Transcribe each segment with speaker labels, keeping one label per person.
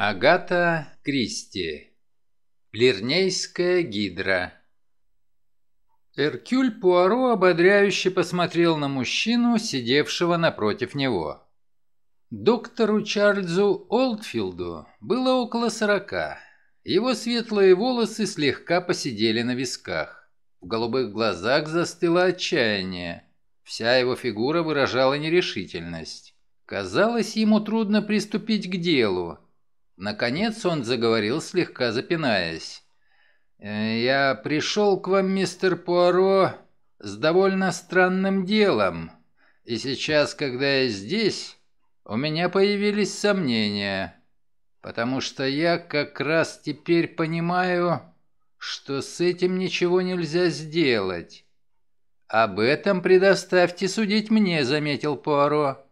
Speaker 1: Агата Кристи. Лирнейская гидра. Эркюль Пуаро ободряюще посмотрел на мужчину, сидевшего напротив него. Доктору Чарльзу Олдфилду было около сорока. Его светлые волосы слегка посидели на висках. В голубых глазах застыло отчаяние. Вся его фигура выражала нерешительность. Казалось, ему трудно приступить к делу, Наконец он заговорил, слегка запинаясь. «Э, «Я пришел к вам, мистер Пуаро, с довольно странным делом. И сейчас, когда я здесь, у меня появились сомнения, потому что я как раз теперь понимаю, что с этим ничего нельзя сделать». «Об этом предоставьте судить мне», — заметил Пуаро.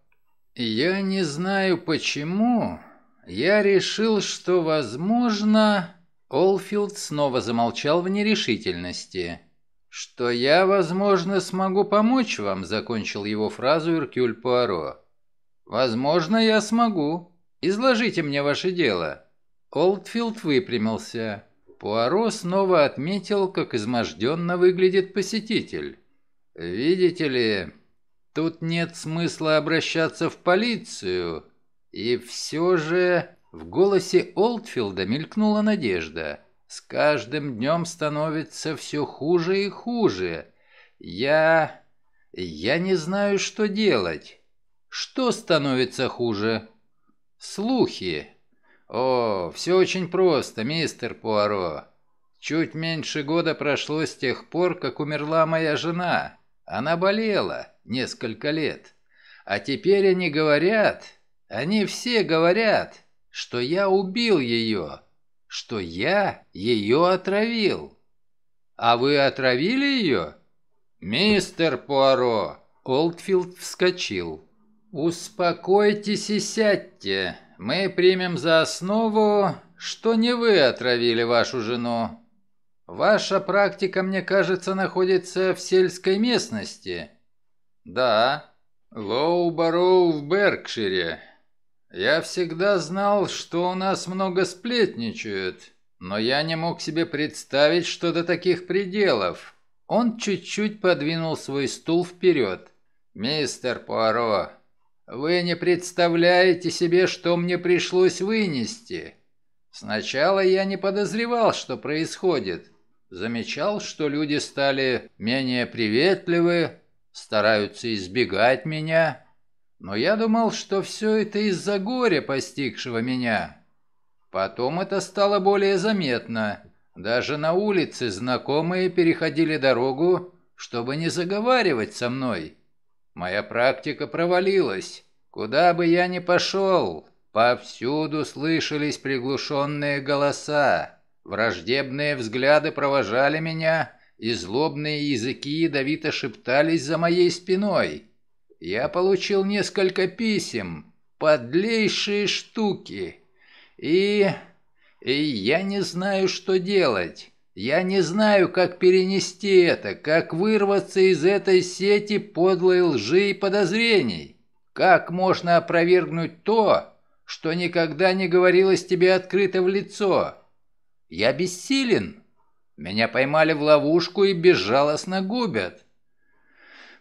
Speaker 1: «Я не знаю почему, я решил, что, возможно...» Олфилд снова замолчал в нерешительности. «Что я, возможно, смогу помочь вам», — закончил его фразу Иркюль Пуаро. «Возможно, я смогу. Изложите мне ваше дело». Олдфилд выпрямился. Пуаро снова отметил, как изможденно выглядит посетитель. «Видите ли, тут нет смысла обращаться в полицию. И все же в голосе Олдфилда мелькнула надежда. С каждым днем становится все хуже и хуже. Я... я не знаю, что делать. Что становится хуже? Слухи. О, все очень просто, мистер Пуаро. Чуть меньше года прошло с тех пор, как умерла моя жена. Она болела несколько лет. А теперь они говорят, они все говорят, что я убил ее, что я ее отравил. А вы отравили ее? Мистер Пуаро! Олдфилд вскочил. Успокойтесь и сядьте. Мы примем за основу, что не вы отравили вашу жену. Ваша практика, мне кажется, находится в сельской местности. Да, Лоубароу в Беркшире. «Я всегда знал, что у нас много сплетничают, но я не мог себе представить, что до таких пределов». Он чуть-чуть подвинул свой стул вперед. «Мистер Пуаро, вы не представляете себе, что мне пришлось вынести. Сначала я не подозревал, что происходит. Замечал, что люди стали менее приветливы, стараются избегать меня, но я думал, что все это из-за горя, постигшего меня. Потом это стало более заметно. Даже на улице знакомые переходили дорогу, чтобы не заговаривать со мной. Моя практика провалилась. Куда бы я ни пошел, повсюду слышались приглушенные голоса. Враждебные взгляды провожали меня, и злобные языки ядовито шептались за моей спиной. Я получил несколько писем, подлейшие штуки. И... и я не знаю, что делать. Я не знаю, как перенести это, как вырваться из этой сети подлой лжи и подозрений. Как можно опровергнуть то, что никогда не говорилось тебе открыто в лицо? Я бессилен. Меня поймали в ловушку и безжалостно губят.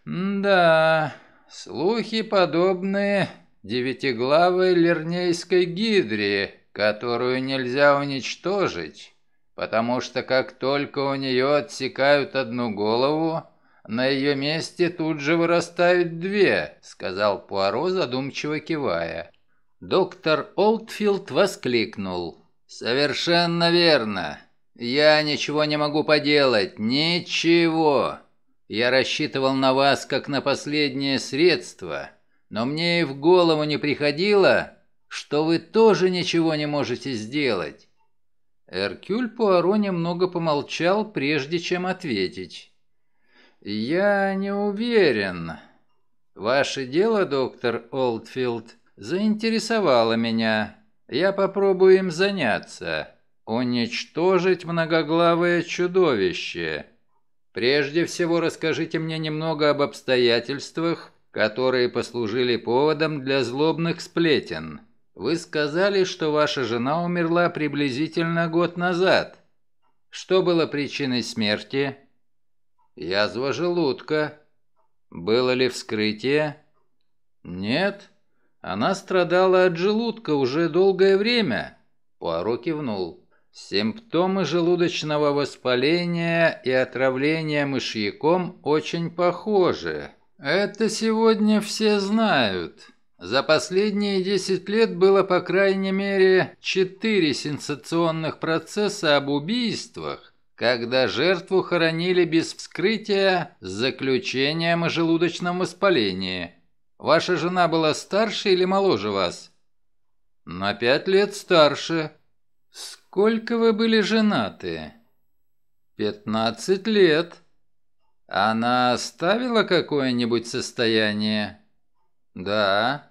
Speaker 1: М да, Слухи подобные девятиглавой лернейской гидре, которую нельзя уничтожить, потому что как только у нее отсекают одну голову, на ее месте тут же вырастают две», — сказал Пуаро, задумчиво кивая. Доктор Олдфилд воскликнул. «Совершенно верно. Я ничего не могу поделать. Ничего. Я рассчитывал на вас как на последнее средство, но мне и в голову не приходило, что вы тоже ничего не можете сделать». Эркюль Пуаро немного помолчал, прежде чем ответить. «Я не уверен. Ваше дело, доктор Олдфилд, заинтересовало меня. Я попробую им заняться. Уничтожить многоглавое чудовище. Прежде всего расскажите мне немного об обстоятельствах, которые послужили поводом для злобных сплетен. Вы сказали, что ваша жена умерла приблизительно год назад. Что было причиной смерти? Язва желудка. Было ли вскрытие? Нет. Она страдала от желудка уже долгое время. Пуаро кивнул. Симптомы желудочного воспаления и отравления мышьяком очень похожи. Это сегодня все знают. За последние 10 лет было по крайней мере 4 сенсационных процесса об убийствах, когда жертву хоронили без вскрытия с заключением о желудочном воспалении. Ваша жена была старше или моложе вас? На 5 лет старше. «Сколько вы были женаты?» «Пятнадцать лет». «Она оставила какое-нибудь состояние?» «Да».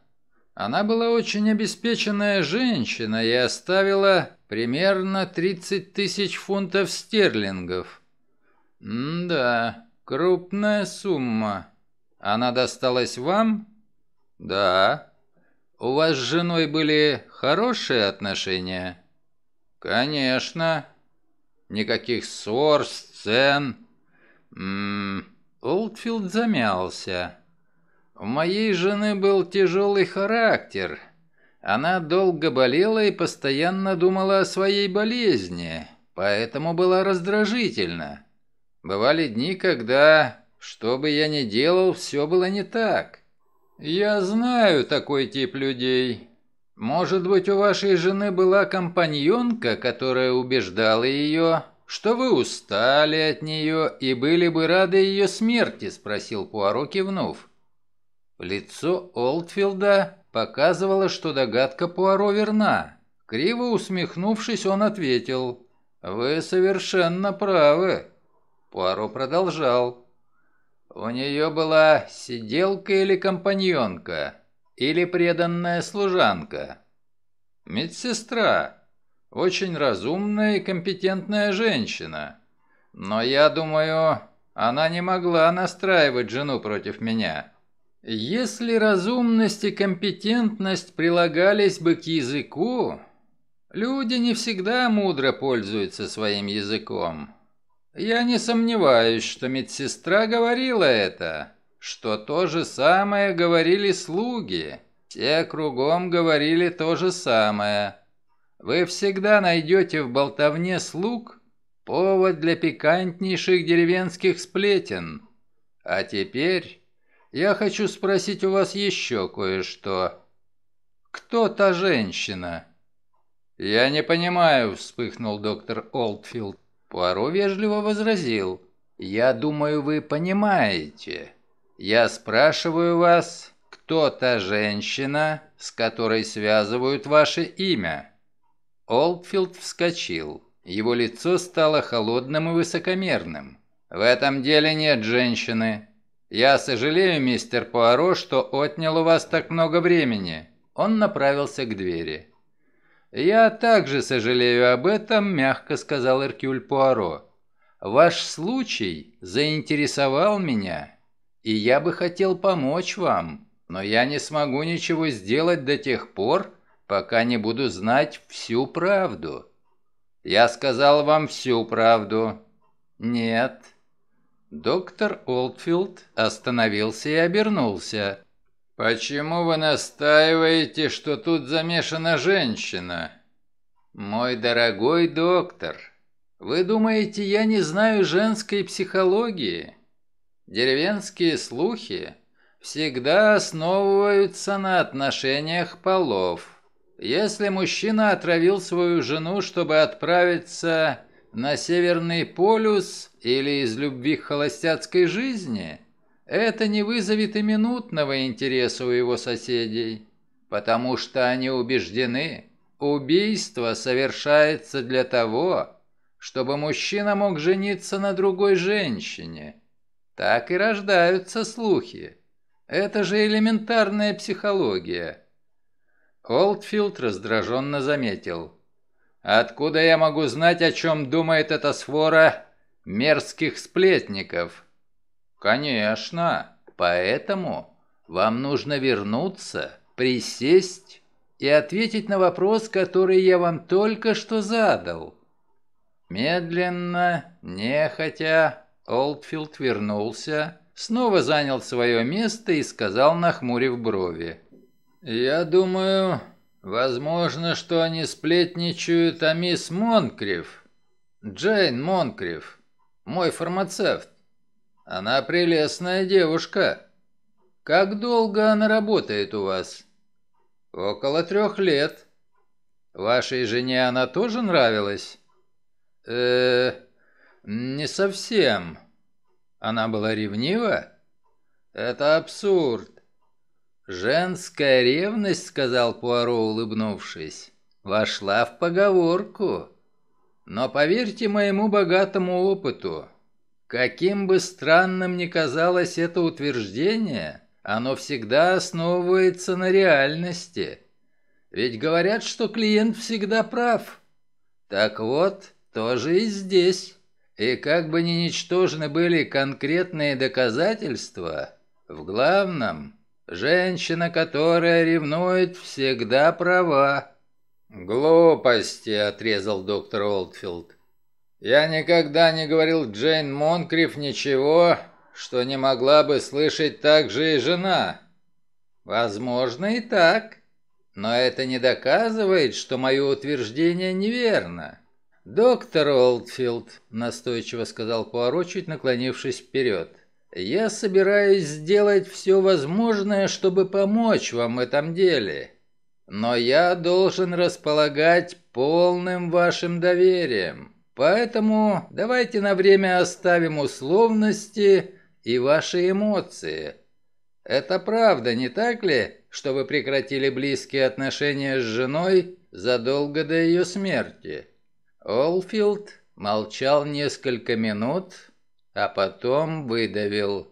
Speaker 1: Она была очень обеспеченная женщина и оставила примерно 30 тысяч фунтов стерлингов. М «Да, крупная сумма. Она досталась вам?» «Да». «У вас с женой были хорошие отношения?» «Конечно. Никаких ссор, сцен...» М м-м, -м Олдфилд замялся. «У моей жены был тяжелый характер. Она долго болела и постоянно думала о своей болезни, поэтому была раздражительна. Бывали дни, когда, что бы я ни делал, все было не так. Я знаю такой тип людей. Может быть, у вашей жены была компаньонка, которая убеждала ее, что вы устали от нее и были бы рады ее смерти?» – спросил Пуаро, кивнув. Лицо Олдфилда показывало, что догадка Пуаро верна. Криво усмехнувшись, он ответил, «Вы совершенно правы». Пуаро продолжал. «У нее была сиделка или компаньонка?» или преданная служанка? Медсестра. Очень разумная и компетентная женщина. Но я думаю, она не могла настраивать жену против меня. Если разумность и компетентность прилагались бы к языку, люди не всегда мудро пользуются своим языком. Я не сомневаюсь, что медсестра говорила это, что то же самое говорили слуги. Все кругом говорили то же самое. Вы всегда найдете в болтовне слуг повод для пикантнейших деревенских сплетен. А теперь я хочу спросить у вас еще кое-что. Кто та женщина?» «Я не понимаю», — вспыхнул доктор Олдфилд. Пуаро вежливо возразил. «Я думаю, вы понимаете. «Я спрашиваю вас, кто та женщина, с которой связывают ваше имя?» Олдфилд вскочил. Его лицо стало холодным и высокомерным. «В этом деле нет женщины. Я сожалею, мистер Пуаро, что отнял у вас так много времени». Он направился к двери. «Я также сожалею об этом», — мягко сказал Эркюль Пуаро. «Ваш случай заинтересовал меня и я бы хотел помочь вам, но я не смогу ничего сделать до тех пор, пока не буду знать всю правду. Я сказал вам всю правду. Нет. Доктор Олдфилд остановился и обернулся. «Почему вы настаиваете, что тут замешана женщина?» «Мой дорогой доктор, вы думаете, я не знаю женской психологии? Деревенские слухи всегда основываются на отношениях полов. Если мужчина отравил свою жену, чтобы отправиться на Северный полюс или из любви к холостяцкой жизни, это не вызовет и минутного интереса у его соседей, потому что они убеждены, убийство совершается для того, чтобы мужчина мог жениться на другой женщине – так и рождаются слухи. Это же элементарная психология. Олдфилд раздраженно заметил. «Откуда я могу знать, о чем думает эта свора мерзких сплетников?» «Конечно. Поэтому вам нужно вернуться, присесть и ответить на вопрос, который я вам только что задал». Медленно, нехотя, Олдфилд вернулся, снова занял свое место и сказал, нахмурив брови. «Я думаю, возможно, что они сплетничают о мисс Монкриф. Джейн Монкриф, мой фармацевт. Она прелестная девушка. Как долго она работает у вас?» «Около трех лет». «Вашей жене она тоже нравилась?» «Э-э...» «Не совсем». Она была ревнива? Это абсурд. Женская ревность, сказал Пуаро, улыбнувшись, вошла в поговорку. Но поверьте моему богатому опыту, каким бы странным ни казалось это утверждение, оно всегда основывается на реальности. Ведь говорят, что клиент всегда прав. Так вот, тоже и здесь. И как бы ни ничтожны были конкретные доказательства, в главном, женщина, которая ревнует, всегда права. «Глупости», — отрезал доктор Олдфилд. «Я никогда не говорил Джейн Монкриф ничего, что не могла бы слышать так же и жена». «Возможно и так, но это не доказывает, что мое утверждение неверно». «Доктор Олдфилд», — настойчиво сказал Пуаро, чуть наклонившись вперед, — «я собираюсь сделать все возможное, чтобы помочь вам в этом деле, но я должен располагать полным вашим доверием». Поэтому давайте на время оставим условности и ваши эмоции. Это правда, не так ли, что вы прекратили близкие отношения с женой задолго до ее смерти? Олфилд молчал несколько минут, а потом выдавил.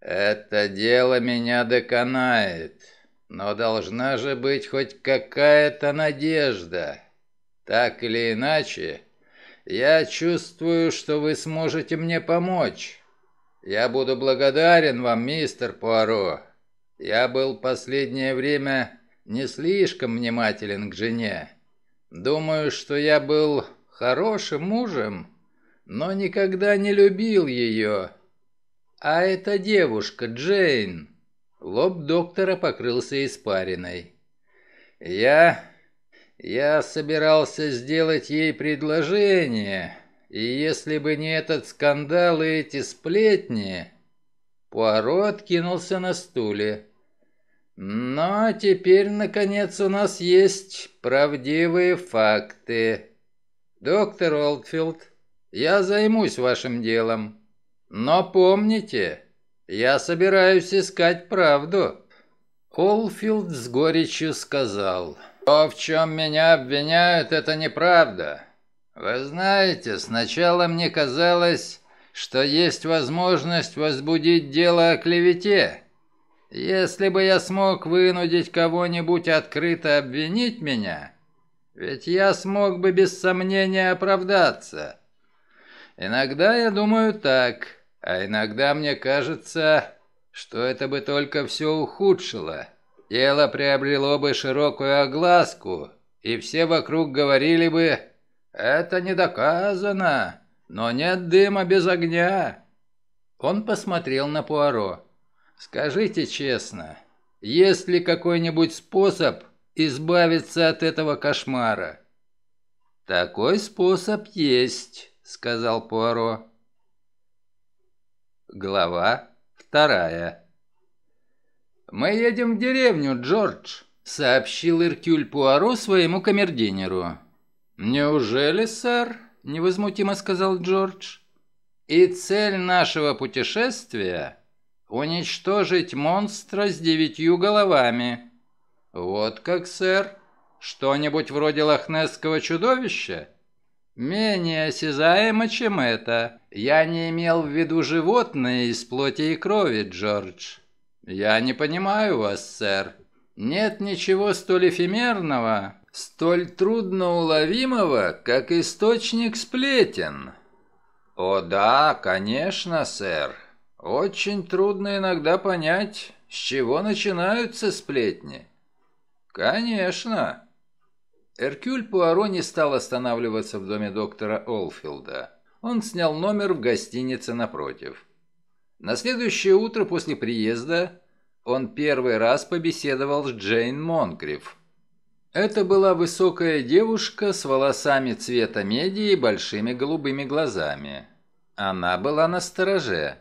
Speaker 1: «Это дело меня доконает, но должна же быть хоть какая-то надежда. Так или иначе, я чувствую, что вы сможете мне помочь. Я буду благодарен вам, мистер Пуаро. Я был последнее время не слишком внимателен к жене. Думаю, что я был хорошим мужем, но никогда не любил ее. А эта девушка, Джейн...» Лоб доктора покрылся испариной. «Я... я собирался сделать ей предложение, и если бы не этот скандал и эти сплетни...» Пуаро откинулся на стуле. Но ну, а теперь, наконец, у нас есть правдивые факты. Доктор Олдфилд, я займусь вашим делом. Но помните, я собираюсь искать правду. Олфилд с горечью сказал, «То, в чем меня обвиняют, это неправда. Вы знаете, сначала мне казалось, что есть возможность возбудить дело о клевете». Если бы я смог вынудить кого-нибудь открыто обвинить меня, ведь я смог бы без сомнения оправдаться. Иногда я думаю так, а иногда мне кажется, что это бы только все ухудшило. Дело приобрело бы широкую огласку, и все вокруг говорили бы «Это не доказано, но нет дыма без огня». Он посмотрел на Пуаро. Скажите честно, есть ли какой-нибудь способ избавиться от этого кошмара?» «Такой способ есть», — сказал Пуаро. Глава вторая «Мы едем в деревню, Джордж», — сообщил Иркюль Пуаро своему камердинеру. «Неужели, сэр?» — невозмутимо сказал Джордж. «И цель нашего путешествия Уничтожить монстра с девятью головами. Вот как, сэр? Что-нибудь вроде лохнесского чудовища? Менее осязаемо, чем это. Я не имел в виду животное из плоти и крови, Джордж. Я не понимаю вас, сэр. Нет ничего столь эфемерного, столь трудноуловимого, как источник сплетен. О да, конечно, сэр. Очень трудно иногда понять, с чего начинаются сплетни. Конечно. Эркюль Пуаро не стал останавливаться в доме доктора Олфилда. Он снял номер в гостинице напротив. На следующее утро после приезда он первый раз побеседовал с Джейн Монкриф. Это была высокая девушка с волосами цвета меди и большими голубыми глазами. Она была на стороже.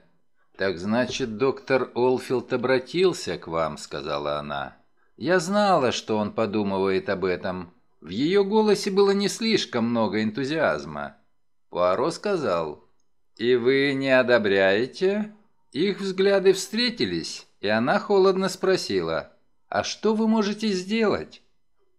Speaker 1: «Так значит, доктор Олфилд обратился к вам», — сказала она. «Я знала, что он подумывает об этом. В ее голосе было не слишком много энтузиазма». Пуаро сказал, «И вы не одобряете?» Их взгляды встретились, и она холодно спросила, «А что вы можете сделать?»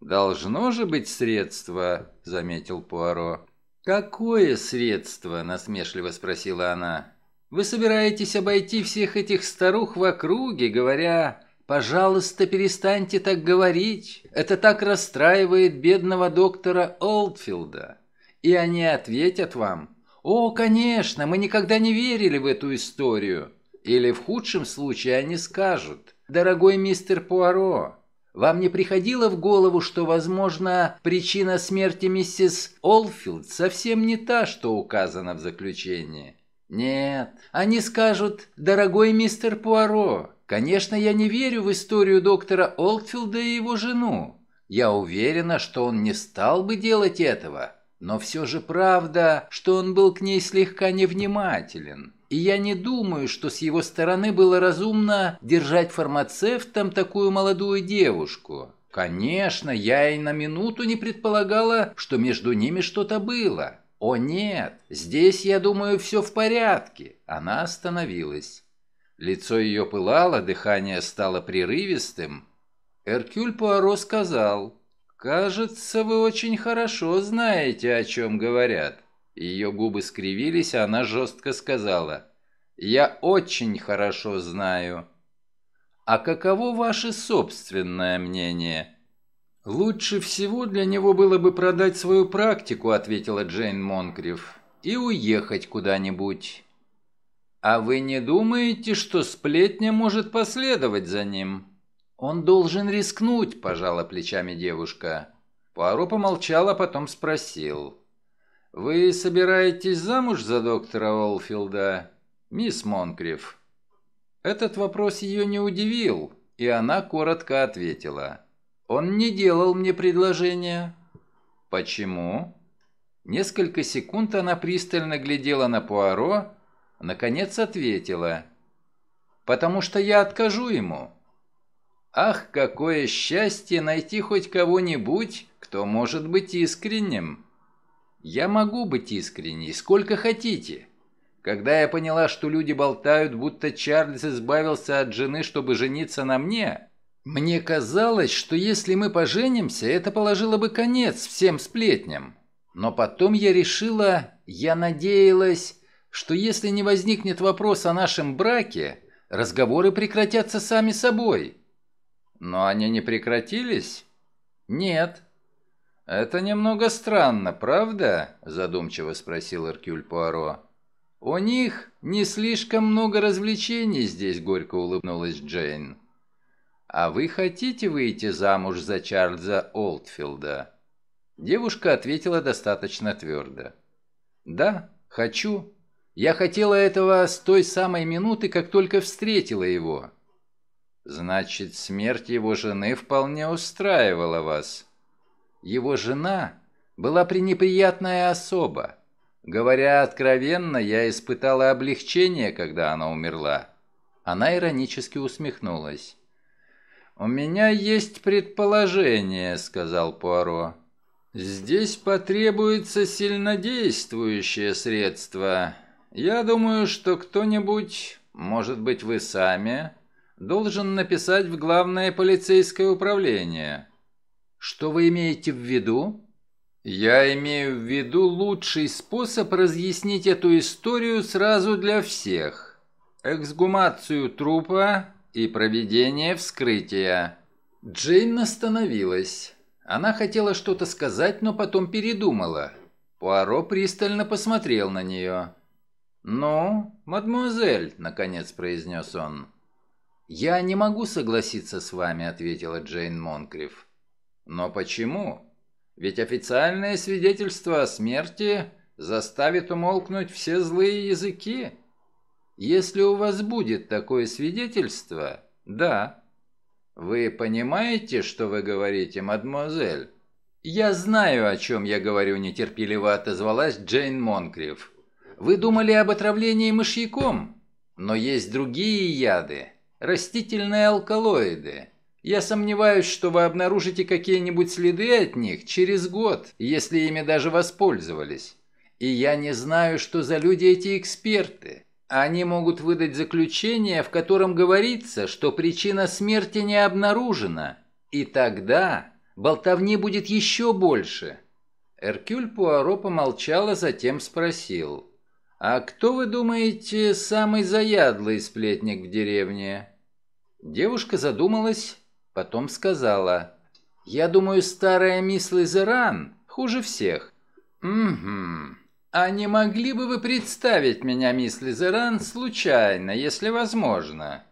Speaker 1: «Должно же быть средство», — заметил Пуаро. «Какое средство?» — насмешливо спросила она. Вы собираетесь обойти всех этих старух в округе, говоря «Пожалуйста, перестаньте так говорить. Это так расстраивает бедного доктора Олдфилда». И они ответят вам «О, конечно, мы никогда не верили в эту историю». Или в худшем случае они скажут «Дорогой мистер Пуаро, вам не приходило в голову, что, возможно, причина смерти миссис Олдфилд совсем не та, что указана в заключении?» Нет, они скажут, дорогой мистер Пуаро, конечно, я не верю в историю доктора Олдфилда и его жену. Я уверена, что он не стал бы делать этого. Но все же правда, что он был к ней слегка невнимателен. И я не думаю, что с его стороны было разумно держать фармацевтом такую молодую девушку. Конечно, я и на минуту не предполагала, что между ними что-то было. «О нет, здесь, я думаю, все в порядке». Она остановилась. Лицо ее пылало, дыхание стало прерывистым. Эркюль Пуаро сказал, «Кажется, вы очень хорошо знаете, о чем говорят». Ее губы скривились, а она жестко сказала, «Я очень хорошо знаю». «А каково ваше собственное мнение?» «Лучше всего для него было бы продать свою практику», — ответила Джейн Монкриф, — «и уехать куда-нибудь». «А вы не думаете, что сплетня может последовать за ним?» «Он должен рискнуть», — пожала плечами девушка. Пуаро помолчал, а потом спросил. «Вы собираетесь замуж за доктора Олфилда, мисс Монкриф?» Этот вопрос ее не удивил, и она коротко ответила. Он не делал мне предложения. Почему? Несколько секунд она пристально глядела на Пуаро, наконец ответила. Потому что я откажу ему. Ах, какое счастье найти хоть кого-нибудь, кто может быть искренним. Я могу быть искренней, сколько хотите. Когда я поняла, что люди болтают, будто Чарльз избавился от жены, чтобы жениться на мне, мне казалось, что если мы поженимся, это положило бы конец всем сплетням. Но потом я решила, я надеялась, что если не возникнет вопрос о нашем браке, разговоры прекратятся сами собой. Но они не прекратились? Нет. Это немного странно, правда? Задумчиво спросил Эркюль Пуаро. У них не слишком много развлечений здесь, горько улыбнулась Джейн. «А вы хотите выйти замуж за Чарльза Олдфилда?» Девушка ответила достаточно твердо. «Да, хочу. Я хотела этого с той самой минуты, как только встретила его». «Значит, смерть его жены вполне устраивала вас». «Его жена была пренеприятная особа. Говоря откровенно, я испытала облегчение, когда она умерла». Она иронически усмехнулась. «У меня есть предположение», — сказал Пуаро. «Здесь потребуется сильнодействующее средство. Я думаю, что кто-нибудь, может быть, вы сами, должен написать в главное полицейское управление». «Что вы имеете в виду?» «Я имею в виду лучший способ разъяснить эту историю сразу для всех. Эксгумацию трупа и проведение вскрытия». Джейн остановилась. Она хотела что-то сказать, но потом передумала. Пуаро пристально посмотрел на нее. «Ну, мадемуазель», — наконец произнес он. «Я не могу согласиться с вами», — ответила Джейн Монкриф. «Но почему? Ведь официальное свидетельство о смерти заставит умолкнуть все злые языки». Если у вас будет такое свидетельство, да. Вы понимаете, что вы говорите, мадемуазель? Я знаю, о чем я говорю, нетерпеливо отозвалась Джейн Монкрив. Вы думали об отравлении мышьяком? Но есть другие яды, растительные алкалоиды. Я сомневаюсь, что вы обнаружите какие-нибудь следы от них через год, если ими даже воспользовались. И я не знаю, что за люди эти эксперты. Они могут выдать заключение, в котором говорится, что причина смерти не обнаружена, и тогда болтовни будет еще больше». Эркюль Пуаро помолчал, а затем спросил. «А кто, вы думаете, самый заядлый сплетник в деревне?» Девушка задумалась, потом сказала. «Я думаю, старая мисс Лизеран хуже всех». «Угу. «А не могли бы вы представить меня, мисс Лизеран, случайно, если возможно?»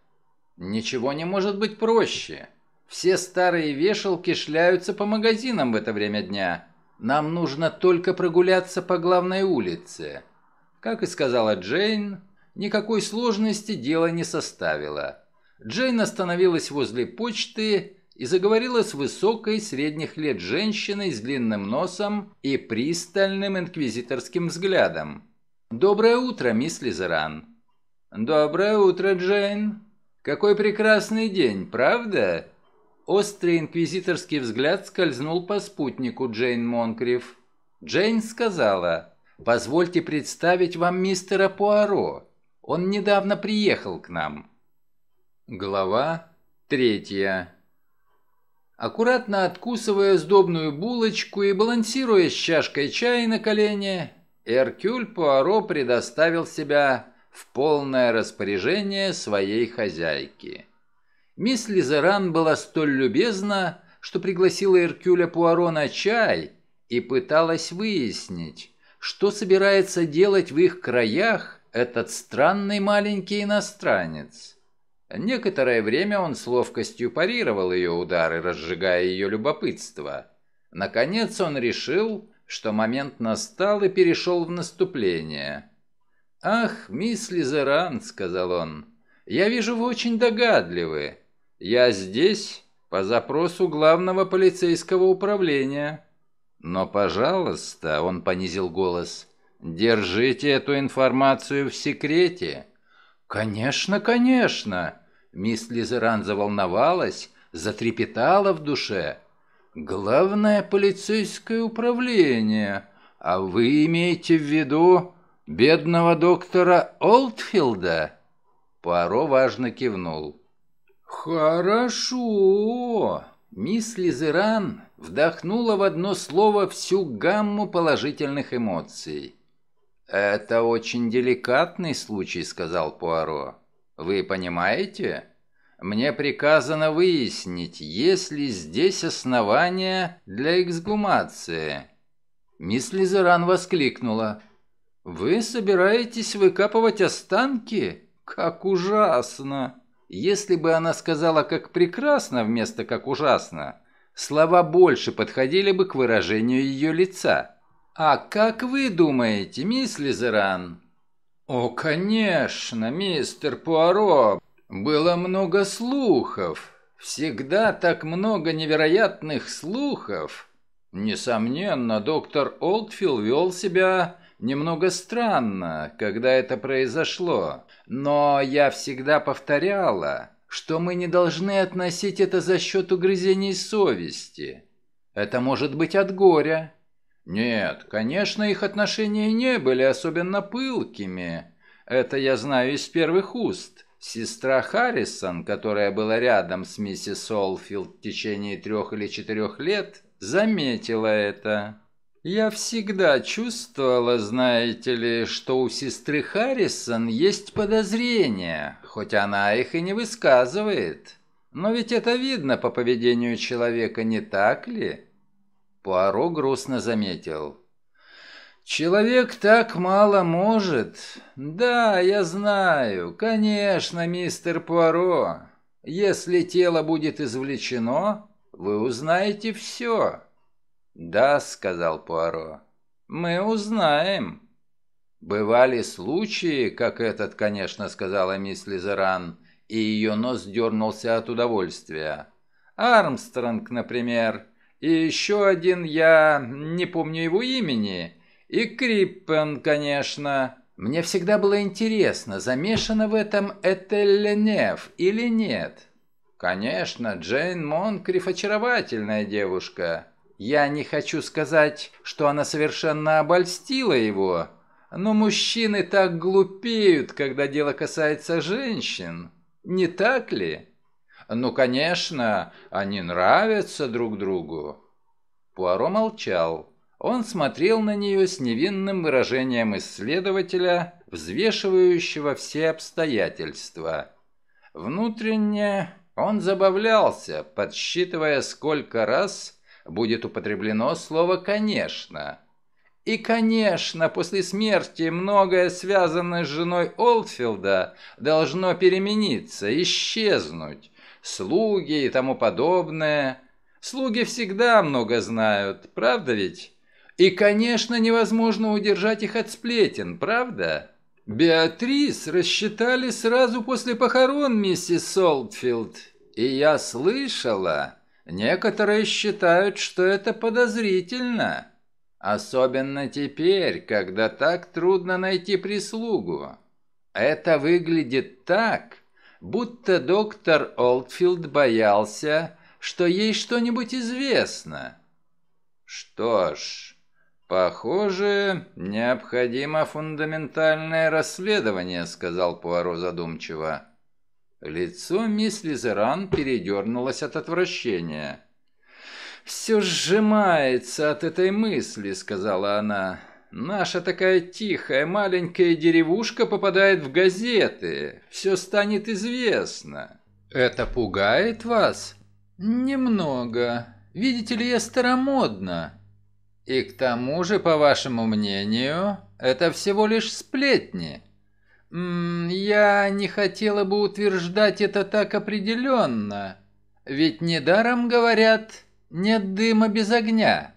Speaker 1: «Ничего не может быть проще. Все старые вешалки шляются по магазинам в это время дня. Нам нужно только прогуляться по главной улице». Как и сказала Джейн, никакой сложности дело не составило. Джейн остановилась возле почты и заговорила с высокой средних лет женщиной с длинным носом и пристальным инквизиторским взглядом. «Доброе утро, мисс Лизеран». «Доброе утро, Джейн. Какой прекрасный день, правда?» Острый инквизиторский взгляд скользнул по спутнику Джейн Монкриф. Джейн сказала, «Позвольте представить вам мистера Пуаро. Он недавно приехал к нам». Глава третья. Аккуратно откусывая сдобную булочку и балансируя с чашкой чая на колене, Эркюль Пуаро предоставил себя в полное распоряжение своей хозяйки. Мисс Лизеран была столь любезна, что пригласила Эркюля Пуаро на чай и пыталась выяснить, что собирается делать в их краях этот странный маленький иностранец. Некоторое время он с ловкостью парировал ее удары, разжигая ее любопытство. Наконец он решил, что момент настал и перешел в наступление. «Ах, мисс Лизеран», — сказал он, — «я вижу, вы очень догадливы. Я здесь по запросу главного полицейского управления». «Но, пожалуйста», — он понизил голос, — «держите эту информацию в секрете. «Конечно, конечно!» Мисс Лизеран заволновалась, затрепетала в душе. «Главное полицейское управление. А вы имеете в виду бедного доктора Олдфилда?» Пуаро важно кивнул. «Хорошо!» Мисс Лизеран вдохнула в одно слово всю гамму положительных эмоций. «Это очень деликатный случай», — сказал Пуаро. «Вы понимаете? Мне приказано выяснить, есть ли здесь основания для эксгумации». Мисс Лизеран воскликнула. «Вы собираетесь выкапывать останки? Как ужасно!» Если бы она сказала «как прекрасно» вместо «как ужасно», слова больше подходили бы к выражению ее лица. «А как вы думаете, мисс Лизеран?» «О, конечно, мистер Пуаро! Было много слухов. Всегда так много невероятных слухов!» Несомненно, доктор Олдфилл вел себя немного странно, когда это произошло. Но я всегда повторяла, что мы не должны относить это за счет угрызений совести. Это может быть от горя, нет, конечно, их отношения не были особенно пылкими. Это я знаю из первых уст. Сестра Харрисон, которая была рядом с миссис Олфилд в течение трех или четырех лет, заметила это. Я всегда чувствовала, знаете ли, что у сестры Харрисон есть подозрения, хоть она их и не высказывает. Но ведь это видно по поведению человека, не так ли? Пуаро грустно заметил. «Человек так мало может. Да, я знаю. Конечно, мистер Пуаро. Если тело будет извлечено, вы узнаете все». «Да», — сказал Пуаро, — «мы узнаем». «Бывали случаи, как этот, конечно, — сказала мисс Лизеран, — и ее нос дернулся от удовольствия. Армстронг, например, — и еще один я не помню его имени. И Криппен, конечно. Мне всегда было интересно, замешана в этом Этель Ленев или нет. Конечно, Джейн Монкриф очаровательная девушка. Я не хочу сказать, что она совершенно обольстила его, но мужчины так глупеют, когда дело касается женщин. Не так ли? Ну, конечно, они нравятся друг другу». Пуаро молчал. Он смотрел на нее с невинным выражением исследователя, взвешивающего все обстоятельства. Внутренне он забавлялся, подсчитывая, сколько раз будет употреблено слово «конечно». И, конечно, после смерти многое, связанное с женой Олдфилда, должно перемениться, исчезнуть слуги и тому подобное. Слуги всегда много знают, правда ведь? И, конечно, невозможно удержать их от сплетен, правда? Беатрис рассчитали сразу после похорон миссис Солтфилд. И я слышала, некоторые считают, что это подозрительно. Особенно теперь, когда так трудно найти прислугу. Это выглядит так, будто доктор Олдфилд боялся, что ей что-нибудь известно. Что ж, похоже, необходимо фундаментальное расследование, сказал Пуаро задумчиво. Лицо мисс Лизеран передернулось от отвращения. «Все сжимается от этой мысли», — сказала она. Наша такая тихая маленькая деревушка попадает в газеты. Все станет известно. Это пугает вас? Немного. Видите ли, я старомодна. И к тому же, по вашему мнению, это всего лишь сплетни. М -м, я не хотела бы утверждать это так определенно. Ведь недаром говорят «нет дыма без огня».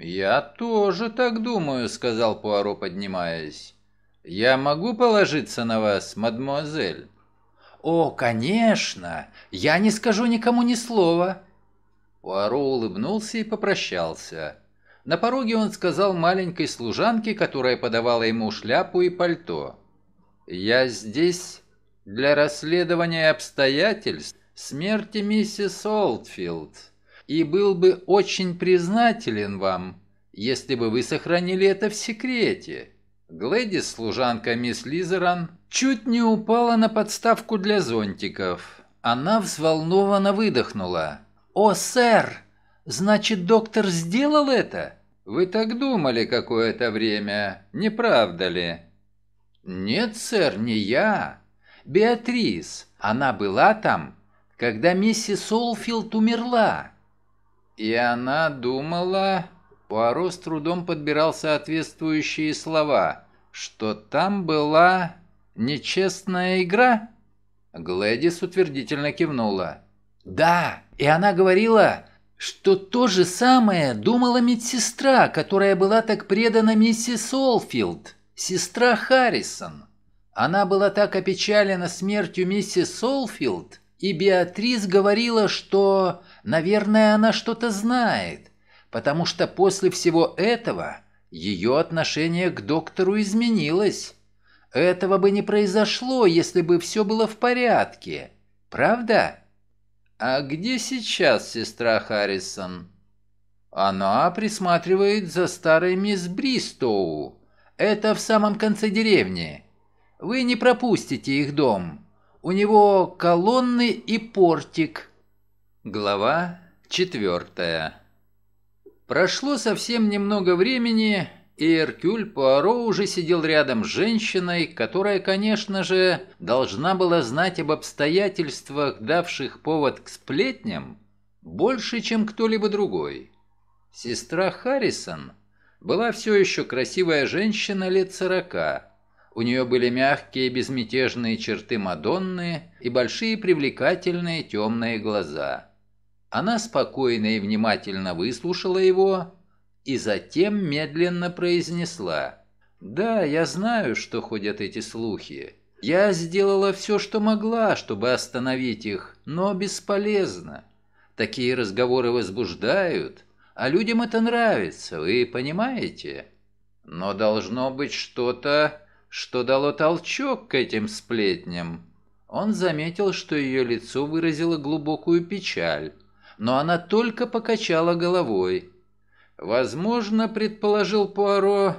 Speaker 1: «Я тоже так думаю», — сказал Пуаро, поднимаясь. «Я могу положиться на вас, мадемуазель. «О, конечно! Я не скажу никому ни слова!» Пуаро улыбнулся и попрощался. На пороге он сказал маленькой служанке, которая подавала ему шляпу и пальто. «Я здесь для расследования обстоятельств смерти миссис Олдфилд» и был бы очень признателен вам, если бы вы сохранили это в секрете». Глэдис, служанка мисс Лизеран, чуть не упала на подставку для зонтиков. Она взволнованно выдохнула. «О, сэр! Значит, доктор сделал это?» «Вы так думали какое-то время, не правда ли?» «Нет, сэр, не я. Беатрис, она была там, когда миссис Олфилд умерла. И она думала... Пуаро с трудом подбирал соответствующие слова, что там была нечестная игра. Глэдис утвердительно кивнула. «Да, и она говорила, что то же самое думала медсестра, которая была так предана миссис Олфилд, сестра Харрисон. Она была так опечалена смертью миссис Олфилд, и Беатрис говорила, что Наверное, она что-то знает, потому что после всего этого ее отношение к доктору изменилось. Этого бы не произошло, если бы все было в порядке. Правда? А где сейчас сестра Харрисон? Она присматривает за старой мисс Бристоу. Это в самом конце деревни. Вы не пропустите их дом. У него колонны и портик. Глава четвертая. Прошло совсем немного времени, и Эркюль Пуаро уже сидел рядом с женщиной, которая, конечно же, должна была знать об обстоятельствах, давших повод к сплетням, больше, чем кто-либо другой. Сестра Харрисон была все еще красивая женщина лет сорока. У нее были мягкие безмятежные черты Мадонны и большие привлекательные темные глаза – она спокойно и внимательно выслушала его и затем медленно произнесла. «Да, я знаю, что ходят эти слухи. Я сделала все, что могла, чтобы остановить их, но бесполезно. Такие разговоры возбуждают, а людям это нравится, вы понимаете? Но должно быть что-то, что дало толчок к этим сплетням». Он заметил, что ее лицо выразило глубокую печаль но она только покачала головой. Возможно, предположил Пуаро,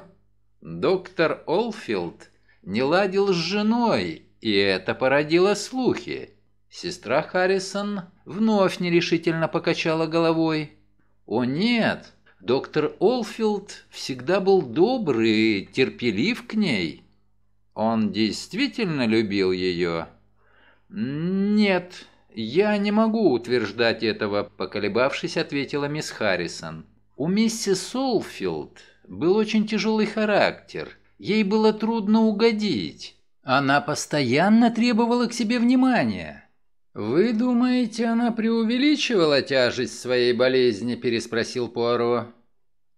Speaker 1: доктор Олфилд не ладил с женой, и это породило слухи. Сестра Харрисон вновь нерешительно покачала головой. «О нет, доктор Олфилд всегда был добрый и терпелив к ней. Он действительно любил ее?» «Нет, «Я не могу утверждать этого», – поколебавшись, ответила мисс Харрисон. «У миссис Солфилд был очень тяжелый характер. Ей было трудно угодить. Она постоянно требовала к себе внимания». «Вы думаете, она преувеличивала тяжесть своей болезни?» – переспросил Пуаро.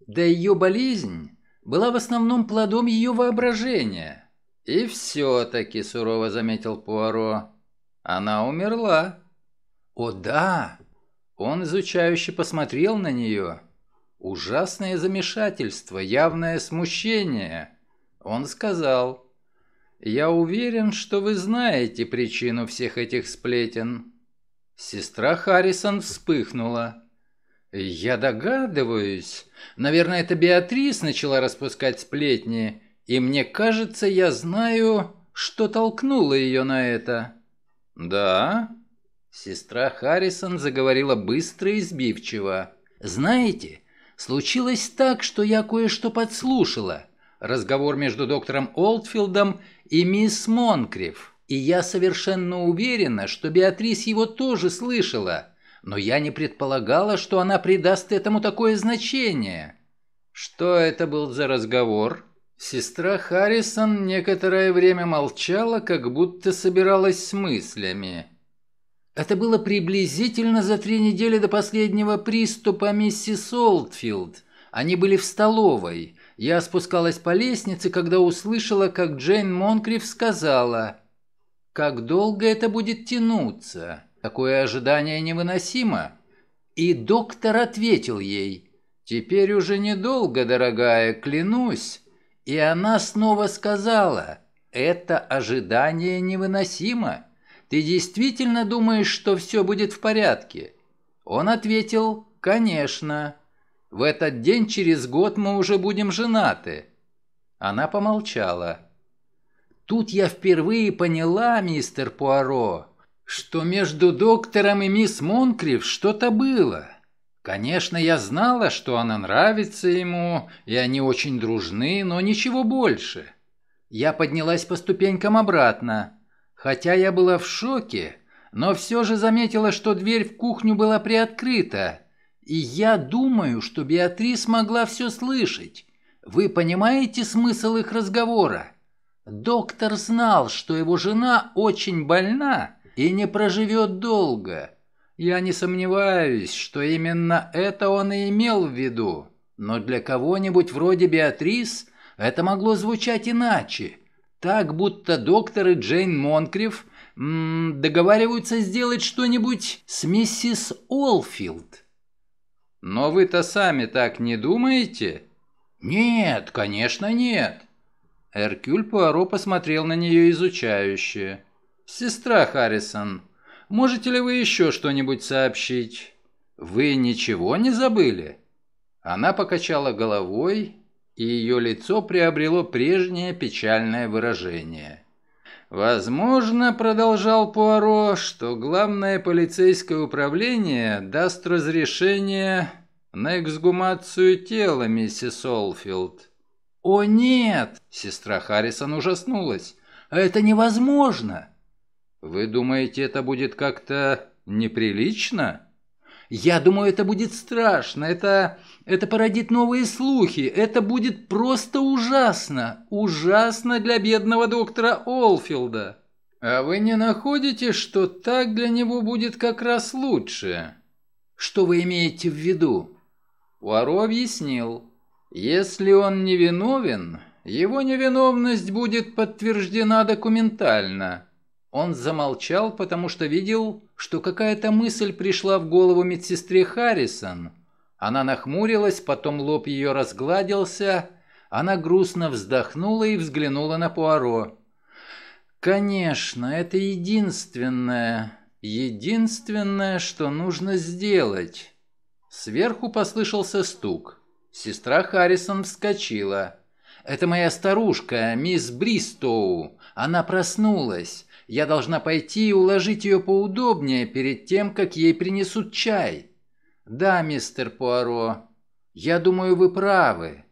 Speaker 1: «Да ее болезнь была в основном плодом ее воображения». «И все-таки», – сурово заметил Пуаро, – «она умерла». «О да!» Он изучающе посмотрел на нее. Ужасное замешательство, явное смущение. Он сказал, «Я уверен, что вы знаете причину всех этих сплетен». Сестра Харрисон вспыхнула. «Я догадываюсь. Наверное, это Беатрис начала распускать сплетни, и мне кажется, я знаю, что толкнуло ее на это». «Да?» Сестра Харрисон заговорила быстро и сбивчиво. «Знаете, случилось так, что я кое-что подслушала. Разговор между доктором Олдфилдом и мисс Монкрив, И я совершенно уверена, что Беатрис его тоже слышала. Но я не предполагала, что она придаст этому такое значение». «Что это был за разговор?» Сестра Харрисон некоторое время молчала, как будто собиралась с мыслями. Это было приблизительно за три недели до последнего приступа миссис Олдфилд. Они были в столовой. Я спускалась по лестнице, когда услышала, как Джейн Монкриф сказала, «Как долго это будет тянуться? Такое ожидание невыносимо». И доктор ответил ей, «Теперь уже недолго, дорогая, клянусь». И она снова сказала, «Это ожидание невыносимо». «Ты действительно думаешь, что все будет в порядке?» Он ответил «Конечно». В этот день через год мы уже будем женаты». Она помолчала. «Тут я впервые поняла, мистер Пуаро, что между доктором и мисс Монкрив что-то было. Конечно, я знала, что она нравится ему, и они очень дружны, но ничего больше». Я поднялась по ступенькам обратно. Хотя я была в шоке, но все же заметила, что дверь в кухню была приоткрыта. И я думаю, что Беатрис могла все слышать. Вы понимаете смысл их разговора? Доктор знал, что его жена очень больна и не проживет долго. Я не сомневаюсь, что именно это он и имел в виду. Но для кого-нибудь вроде Беатрис это могло звучать иначе. Так, будто доктор и Джейн Монкриф договариваются сделать что-нибудь с миссис Олфилд. Но вы-то сами так не думаете? Нет, конечно, нет. Эркюль Пуаро посмотрел на нее изучающе. «Сестра Харрисон, можете ли вы еще что-нибудь сообщить? Вы ничего не забыли?» Она покачала головой и ее лицо приобрело прежнее печальное выражение. «Возможно, — продолжал Пуаро, — что главное полицейское управление даст разрешение на эксгумацию тела миссис Олфилд». «О, нет!» — сестра Харрисон ужаснулась. «Это невозможно!» «Вы думаете, это будет как-то неприлично?» Я думаю, это будет страшно, это... Это породит новые слухи, это будет просто ужасно. Ужасно для бедного доктора Олфилда. А вы не находите, что так для него будет как раз лучше? Что вы имеете в виду? Уаро объяснил. Если он невиновен, его невиновность будет подтверждена документально. Он замолчал, потому что видел, что какая-то мысль пришла в голову медсестре Харрисон. Она нахмурилась, потом лоб ее разгладился. Она грустно вздохнула и взглянула на Пуаро. «Конечно, это единственное, единственное, что нужно сделать». Сверху послышался стук. Сестра Харрисон вскочила. «Это моя старушка, мисс Бристоу. Она проснулась. Я должна пойти и уложить ее поудобнее перед тем, как ей принесут чай. Да, мистер Пуаро, я думаю, вы правы.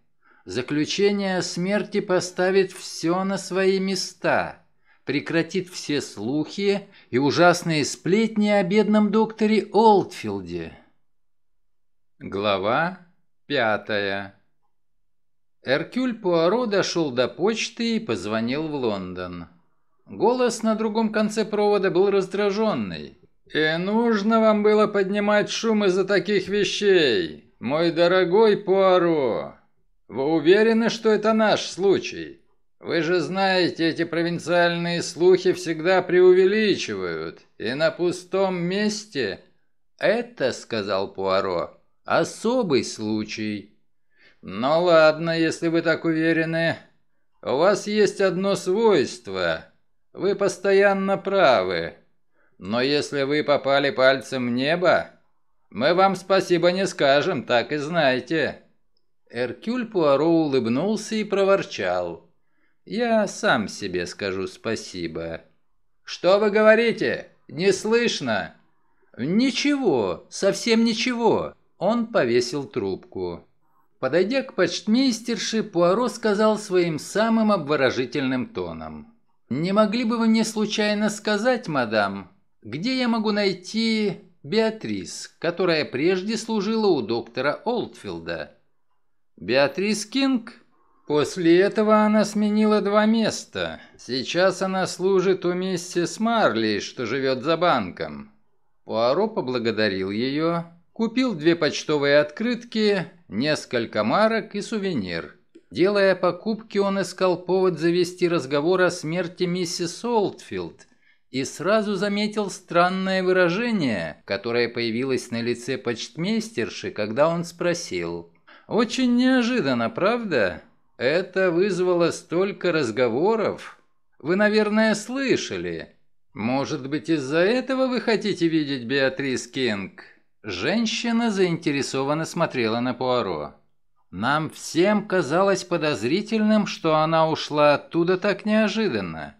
Speaker 1: Заключение о смерти поставит все на свои места, прекратит все слухи и ужасные сплетни о бедном докторе Олдфилде. Глава пятая Эркюль Пуаро дошел до почты и позвонил в Лондон. Голос на другом конце провода был раздраженный. «И нужно вам было поднимать шум из-за таких вещей, мой дорогой Пуаро. Вы уверены, что это наш случай? Вы же знаете, эти провинциальные слухи всегда преувеличивают, и на пустом месте...» «Это, — сказал Пуаро, — особый случай». «Ну ладно, если вы так уверены. У вас есть одно свойство, вы постоянно правы. Но если вы попали пальцем в небо, мы вам спасибо не скажем, так и знаете». Эркюль Пуаро улыбнулся и проворчал. «Я сам себе скажу спасибо». «Что вы говорите? Не слышно?» «Ничего, совсем ничего». Он повесил трубку. Подойдя к почтмейстерше, Пуаро сказал своим самым обворожительным тоном. «Не могли бы вы мне случайно сказать, мадам, где я могу найти Беатрис, которая прежде служила у доктора Олдфилда?» «Беатрис Кинг?» После этого она сменила два места. Сейчас она служит у миссис Марли, что живет за банком. Пуаро поблагодарил ее, купил две почтовые открытки, несколько марок и сувенир. Делая покупки, он искал повод завести разговор о смерти миссис Олдфилд и сразу заметил странное выражение, которое появилось на лице почтмейстерши, когда он спросил. «Очень неожиданно, правда? Это вызвало столько разговоров. Вы, наверное, слышали. Может быть, из-за этого вы хотите видеть Беатрис Кинг?» Женщина заинтересованно смотрела на Пуаро. Нам всем казалось подозрительным, что она ушла оттуда так неожиданно.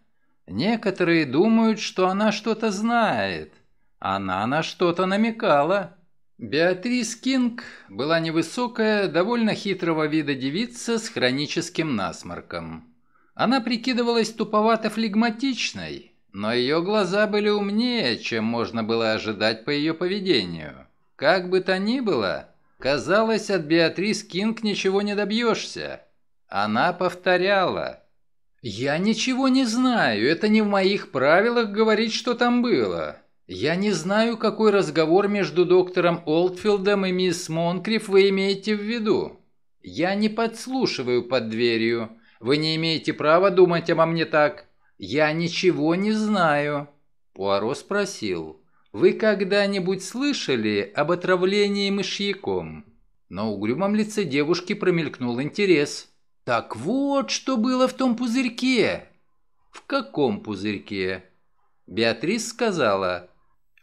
Speaker 1: Некоторые думают, что она что-то знает. Она на что-то намекала. Беатрис Кинг была невысокая, довольно хитрого вида девица с хроническим насморком. Она прикидывалась туповато-флегматичной, но ее глаза были умнее, чем можно было ожидать по ее поведению. Как бы то ни было, Казалось, от Беатрис Кинг ничего не добьешься. Она повторяла. «Я ничего не знаю, это не в моих правилах говорить, что там было. Я не знаю, какой разговор между доктором Олдфилдом и мисс Монкриф вы имеете в виду. Я не подслушиваю под дверью. Вы не имеете права думать обо мне так. Я ничего не знаю». Пуаро спросил. Вы когда-нибудь слышали об отравлении мышьяком? На угрюмом лице девушки промелькнул интерес. Так вот, что было в том пузырьке. В каком пузырьке? Беатрис сказала.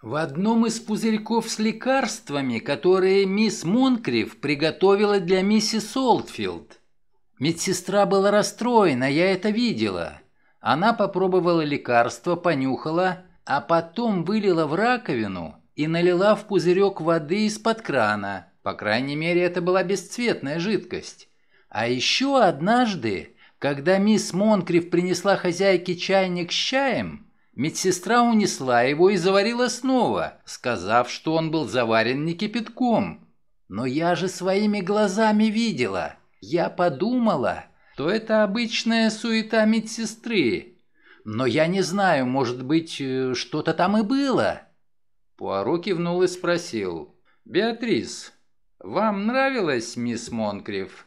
Speaker 1: В одном из пузырьков с лекарствами, которые мисс Монкриф приготовила для миссис Олдфилд. Медсестра была расстроена, я это видела. Она попробовала лекарство, понюхала а потом вылила в раковину и налила в пузырек воды из-под крана. По крайней мере, это была бесцветная жидкость. А еще однажды, когда мисс Монкрив принесла хозяйке чайник с чаем, медсестра унесла его и заварила снова, сказав, что он был заварен не кипятком. Но я же своими глазами видела. Я подумала, что это обычная суета медсестры, но я не знаю, может быть, э, что-то там и было». Пуаро кивнул и спросил. «Беатрис, вам нравилась мисс Монкриф?»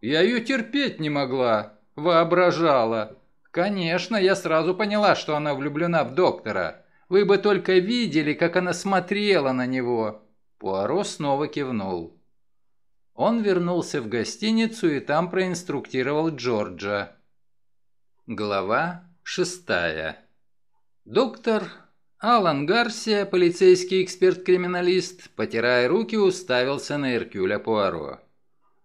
Speaker 1: «Я ее терпеть не могла, воображала. Конечно, я сразу поняла, что она влюблена в доктора. Вы бы только видели, как она смотрела на него». Пуаро снова кивнул. Он вернулся в гостиницу и там проинструктировал Джорджа. Глава Шестая. Доктор Алан Гарсия, полицейский эксперт-криминалист, потирая руки, уставился на Эркюля Пуаро.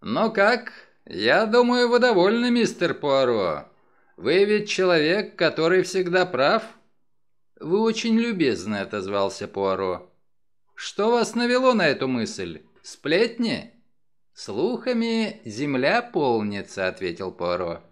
Speaker 1: «Но «Ну как? Я думаю, вы довольны, мистер Пуаро. Вы ведь человек, который всегда прав». «Вы очень любезны», — отозвался Пуаро. «Что вас навело на эту мысль? Сплетни?» «Слухами земля полнится», — ответил Пуаро.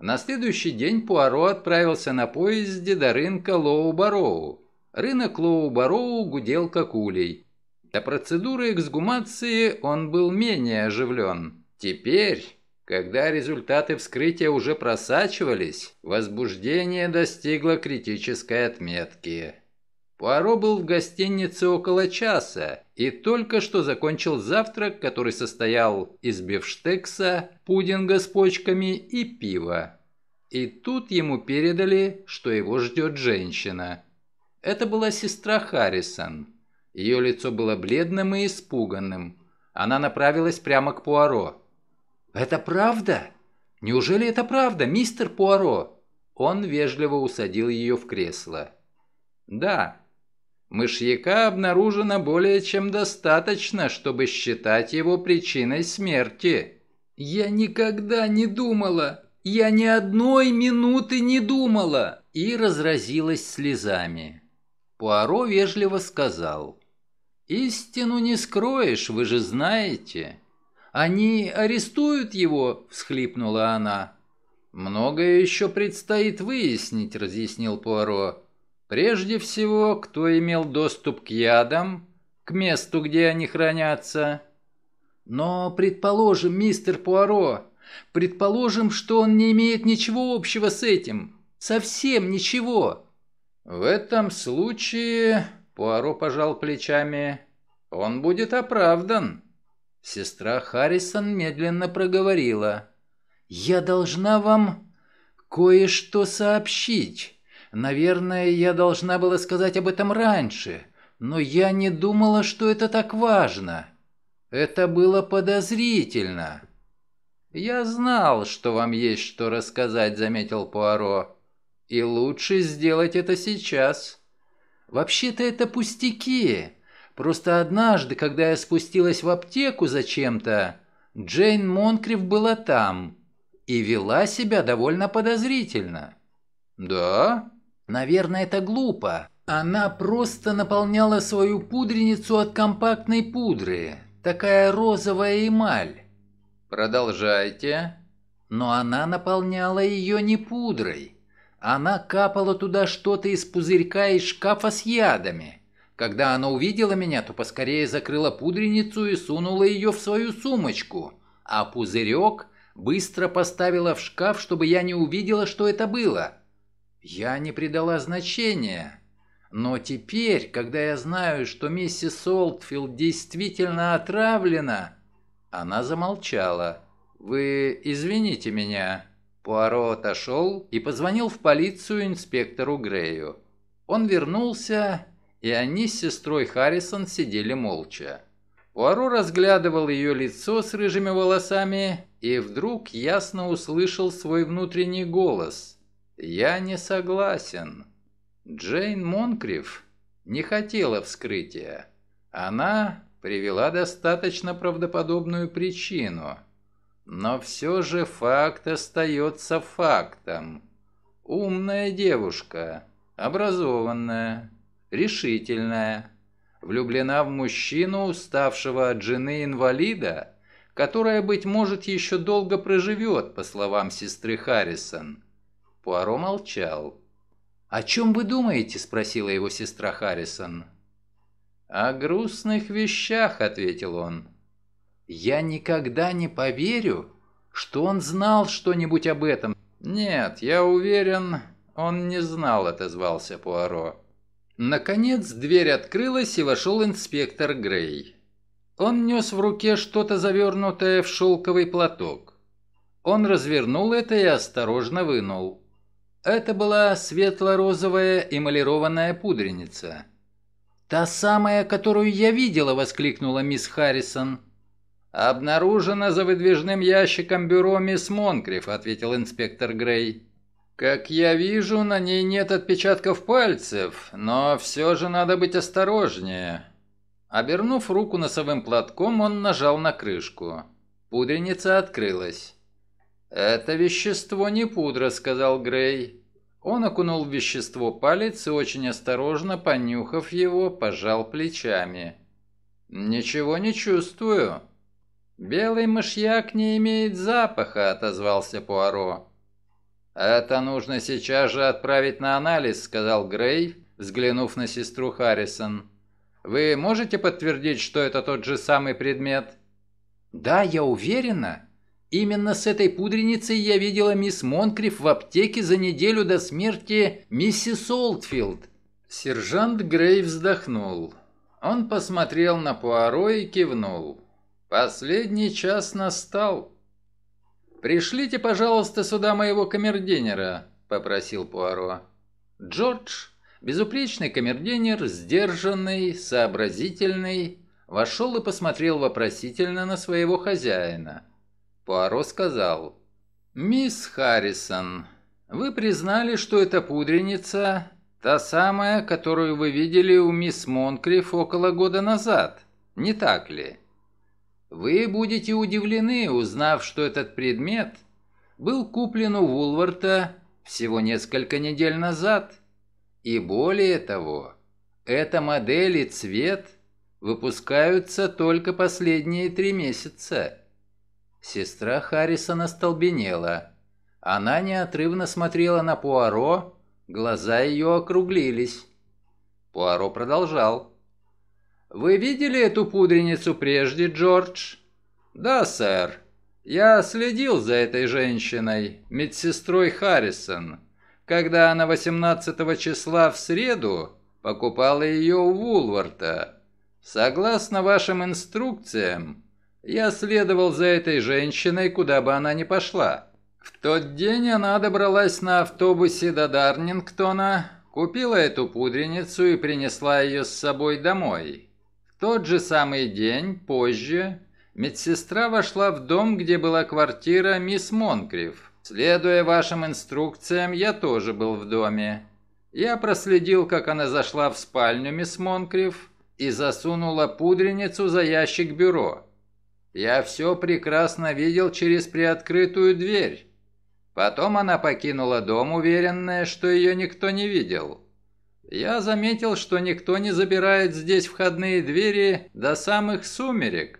Speaker 1: На следующий день Пуаро отправился на поезде до рынка Лоу-Бароу. Рынок Лоу-Бароу гудел как улей. До процедуры эксгумации он был менее оживлен. Теперь, когда результаты вскрытия уже просачивались, возбуждение достигло критической отметки. Пуаро был в гостинице около часа и только что закончил завтрак, который состоял из бифштекса, пудинга с почками и пива. И тут ему передали, что его ждет женщина. Это была сестра Харрисон. Ее лицо было бледным и испуганным. Она направилась прямо к Пуаро. «Это правда? Неужели это правда, мистер Пуаро?» Он вежливо усадил ее в кресло. «Да, Мышьяка обнаружено более чем достаточно, чтобы считать его причиной смерти. Я никогда не думала, я ни одной минуты не думала, и разразилась слезами. Пуаро вежливо сказал: Истину не скроешь, вы же знаете. Они арестуют его, всхлипнула она. Многое еще предстоит выяснить, разъяснил Пуаро. Прежде всего, кто имел доступ к ядам, к месту, где они хранятся. Но, предположим, мистер Пуаро, предположим, что он не имеет ничего общего с этим. Совсем ничего. В этом случае, Пуаро пожал плечами, он будет оправдан. Сестра Харрисон медленно проговорила. «Я должна вам кое-что сообщить». Наверное, я должна была сказать об этом раньше, но я не думала, что это так важно. Это было подозрительно. Я знал, что вам есть что рассказать, заметил Пуаро. И лучше сделать это сейчас. Вообще-то это пустяки. Просто однажды, когда я спустилась в аптеку за чем-то, Джейн Монкрив была там и вела себя довольно подозрительно. Да? Наверное, это глупо. Она просто наполняла свою пудреницу от компактной пудры. Такая розовая эмаль. Продолжайте. Но она наполняла ее не пудрой. Она капала туда что-то из пузырька из шкафа с ядами. Когда она увидела меня, то поскорее закрыла пудреницу и сунула ее в свою сумочку. А пузырек быстро поставила в шкаф, чтобы я не увидела, что это было. Я не придала значения. Но теперь, когда я знаю, что миссис Олдфилд действительно отравлена...» Она замолчала. «Вы извините меня». Пуаро отошел и позвонил в полицию инспектору Грею. Он вернулся, и они с сестрой Харрисон сидели молча. Пуаро разглядывал ее лицо с рыжими волосами и вдруг ясно услышал свой внутренний голос – «Я не согласен. Джейн Монкриф не хотела вскрытия. Она привела достаточно правдоподобную причину. Но все же факт остается фактом. Умная девушка, образованная, решительная, влюблена в мужчину, уставшего от жены инвалида, которая, быть может, еще долго проживет, по словам сестры Харрисон». Пуаро молчал. «О чем вы думаете?» – спросила его сестра Харрисон. «О грустных вещах», – ответил он. «Я никогда не поверю, что он знал что-нибудь об этом». «Нет, я уверен, он не знал», – отозвался Пуаро. Наконец дверь открылась, и вошел инспектор Грей. Он нес в руке что-то завернутое в шелковый платок. Он развернул это и осторожно вынул. Это была светло-розовая эмалированная пудреница. «Та самая, которую я видела!» – воскликнула мисс Харрисон. «Обнаружена за выдвижным ящиком бюро мисс Монкриф», – ответил инспектор Грей. «Как я вижу, на ней нет отпечатков пальцев, но все же надо быть осторожнее». Обернув руку носовым платком, он нажал на крышку. Пудреница открылась. «Это вещество не пудра», — сказал Грей. Он окунул в вещество палец и, очень осторожно понюхав его, пожал плечами. «Ничего не чувствую». «Белый мышьяк не имеет запаха», — отозвался Пуаро. «Это нужно сейчас же отправить на анализ», — сказал Грей, взглянув на сестру Харрисон. «Вы можете подтвердить, что это тот же самый предмет?» «Да, я уверена. Именно с этой пудреницей я видела мисс Монкриф в аптеке за неделю до смерти миссис Олдфилд. Сержант Грей вздохнул. Он посмотрел на Пуаро и кивнул. «Последний час настал». «Пришлите, пожалуйста, сюда моего камердинера, попросил Пуаро. Джордж, безупречный камердинер, сдержанный, сообразительный, вошел и посмотрел вопросительно на своего хозяина – Пуаро сказал, «Мисс Харрисон, вы признали, что эта пудреница та самая, которую вы видели у мисс Монкриф около года назад, не так ли?» Вы будете удивлены, узнав, что этот предмет был куплен у Вулварта всего несколько недель назад. И более того, эта модель и цвет выпускаются только последние три месяца. Сестра Харрисона столбенела. Она неотрывно смотрела на Пуаро, глаза ее округлились. Пуаро продолжал. «Вы видели эту пудреницу прежде, Джордж?» «Да, сэр. Я следил за этой женщиной, медсестрой Харрисон, когда она 18 числа в среду покупала ее у Вулварта. Согласно вашим инструкциям, я следовал за этой женщиной, куда бы она ни пошла. В тот день она добралась на автобусе до Дарнингтона, купила эту пудреницу и принесла ее с собой домой. В тот же самый день, позже, медсестра вошла в дом, где была квартира мисс Монкриф. Следуя вашим инструкциям, я тоже был в доме. Я проследил, как она зашла в спальню мисс Монкриф и засунула пудреницу за ящик бюро. Я все прекрасно видел через приоткрытую дверь. Потом она покинула дом, уверенная, что ее никто не видел. Я заметил, что никто не забирает здесь входные двери до самых сумерек.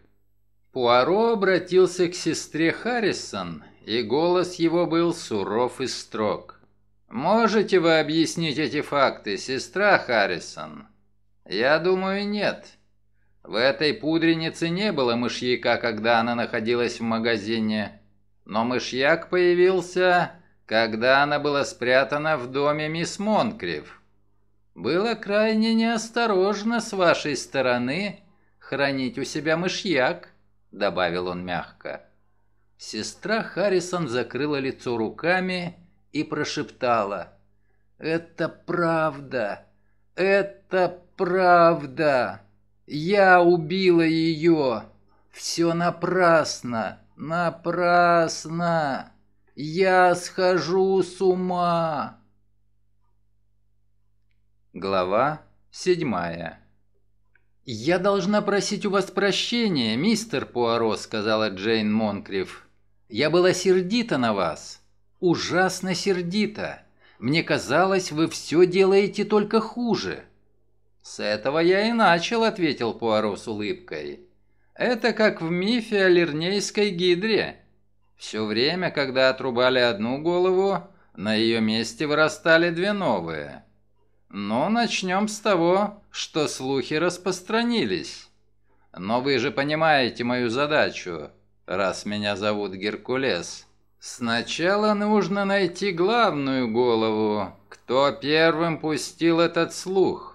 Speaker 1: Пуаро обратился к сестре Харрисон, и голос его был суров и строг. «Можете вы объяснить эти факты, сестра Харрисон?» «Я думаю, нет. В этой пудренице не было мышьяка, когда она находилась в магазине. Но мышьяк появился, когда она была спрятана в доме мисс Монкрив. Было крайне неосторожно с вашей стороны хранить у себя мышьяк, добавил он мягко. Сестра Харрисон закрыла лицо руками и прошептала: "Это правда. Это правда". Я убила ее! Все напрасно! Напрасно! Я схожу с ума!» Глава седьмая «Я должна просить у вас прощения, мистер Пуаро», — сказала Джейн Монкриф. «Я была сердита на вас. Ужасно сердита. Мне казалось, вы все делаете только хуже. «С этого я и начал», — ответил Пуаро с улыбкой. «Это как в мифе о Лернейской гидре. Все время, когда отрубали одну голову, на ее месте вырастали две новые. Но начнем с того, что слухи распространились. Но вы же понимаете мою задачу, раз меня зовут Геркулес». Сначала нужно найти главную голову, кто первым пустил этот слух.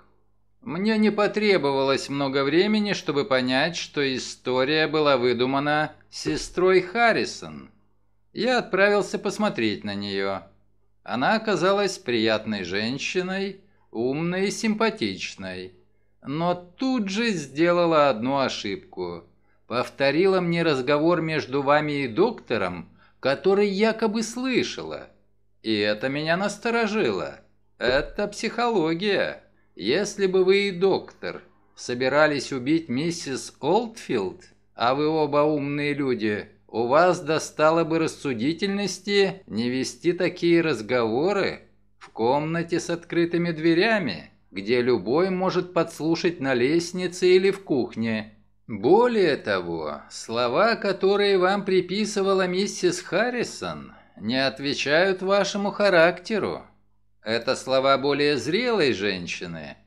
Speaker 1: Мне не потребовалось много времени, чтобы понять, что история была выдумана сестрой Харрисон. Я отправился посмотреть на нее. Она оказалась приятной женщиной, умной и симпатичной. Но тут же сделала одну ошибку. Повторила мне разговор между вами и доктором, который якобы слышала. И это меня насторожило. Это психология. Если бы вы и доктор собирались убить миссис Олдфилд, а вы оба умные люди, у вас достало бы рассудительности не вести такие разговоры в комнате с открытыми дверями, где любой может подслушать на лестнице или в кухне. Более того, слова, которые вам приписывала миссис Харрисон, не отвечают вашему характеру. Это слова более зрелой женщины,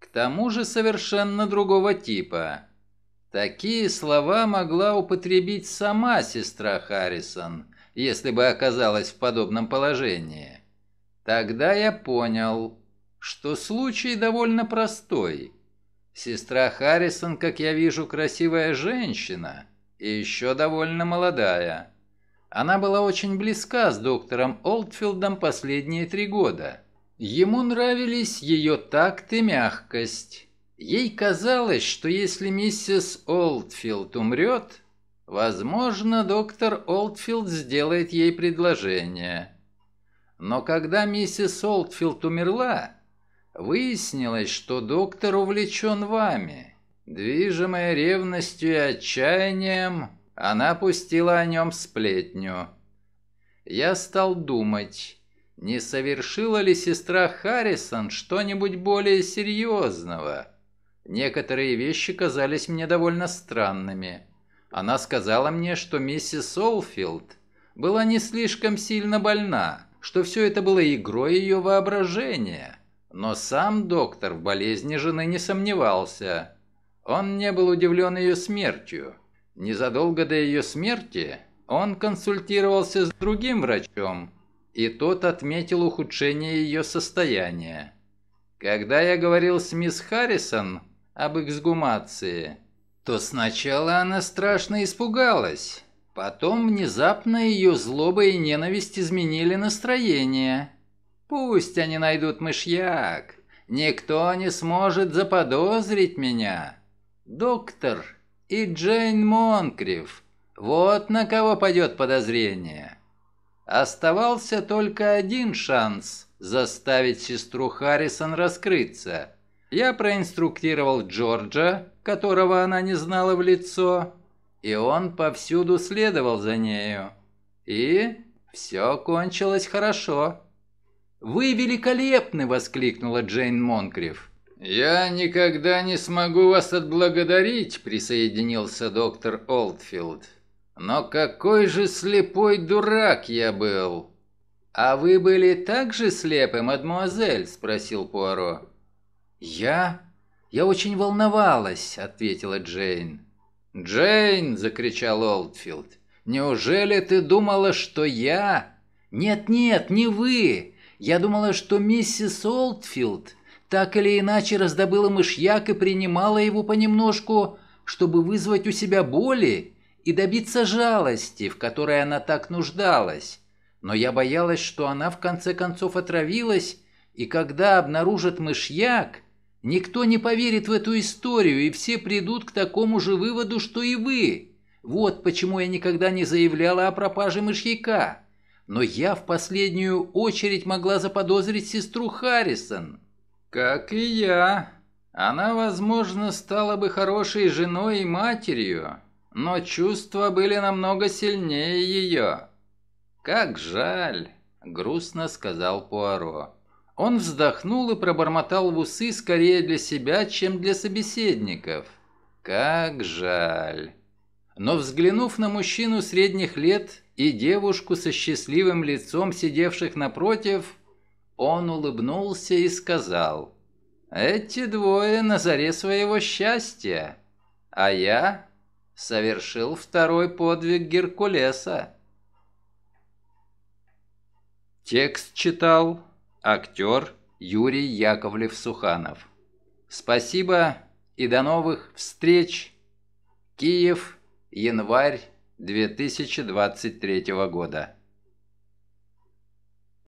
Speaker 1: к тому же совершенно другого типа. Такие слова могла употребить сама сестра Харрисон, если бы оказалась в подобном положении. Тогда я понял, что случай довольно простой. Сестра Харрисон, как я вижу, красивая женщина и еще довольно молодая. Она была очень близка с доктором Олдфилдом последние три года. Ему нравились ее такт и мягкость. Ей казалось, что если миссис Олдфилд умрет, возможно, доктор Олдфилд сделает ей предложение. Но когда миссис Олдфилд умерла, выяснилось, что доктор увлечен вами. Движимая ревностью и отчаянием, она пустила о нем сплетню. Я стал думать не совершила ли сестра Харрисон что-нибудь более серьезного. Некоторые вещи казались мне довольно странными. Она сказала мне, что миссис Олфилд была не слишком сильно больна, что все это было игрой ее воображения. Но сам доктор в болезни жены не сомневался. Он не был удивлен ее смертью. Незадолго до ее смерти он консультировался с другим врачом, и тот отметил ухудшение ее состояния. Когда я говорил с мисс Харрисон об эксгумации, то сначала она страшно испугалась. Потом внезапно ее злоба и ненависть изменили настроение. Пусть они найдут мышьяк. Никто не сможет заподозрить меня. Доктор и Джейн Монкрив, Вот на кого пойдет подозрение. Оставался только один шанс заставить сестру Харрисон раскрыться. Я проинструктировал Джорджа, которого она не знала в лицо, и он повсюду следовал за нею. И все кончилось хорошо. «Вы великолепны!» — воскликнула Джейн Монкриф. «Я никогда не смогу вас отблагодарить», — присоединился доктор Олдфилд. Но какой же слепой дурак я был!» «А вы были так же слепы, мадмуазель?» – спросил Пуаро. «Я? Я очень волновалась», – ответила Джейн. «Джейн!» – закричал Олдфилд. «Неужели ты думала, что я?» «Нет-нет, не вы! Я думала, что миссис Олдфилд так или иначе раздобыла мышьяк и принимала его понемножку, чтобы вызвать у себя боли, и добиться жалости, в которой она так нуждалась. Но я боялась, что она в конце концов отравилась, и когда обнаружат мышьяк, никто не поверит в эту историю, и все придут к такому же выводу, что и вы. Вот почему я никогда не заявляла о пропаже мышьяка. Но я в последнюю очередь могла заподозрить сестру Харрисон. Как и я. Она, возможно, стала бы хорошей женой и матерью, но чувства были намного сильнее ее. «Как жаль!» — грустно сказал Пуаро. Он вздохнул и пробормотал в усы скорее для себя, чем для собеседников. «Как жаль!» Но взглянув на мужчину средних лет и девушку со счастливым лицом, сидевших напротив, он улыбнулся и сказал, «Эти двое на заре своего счастья, а я совершил второй подвиг Геркулеса. Текст читал актер Юрий Яковлев-Суханов. Спасибо и до новых встреч. Киев, январь 2023 года.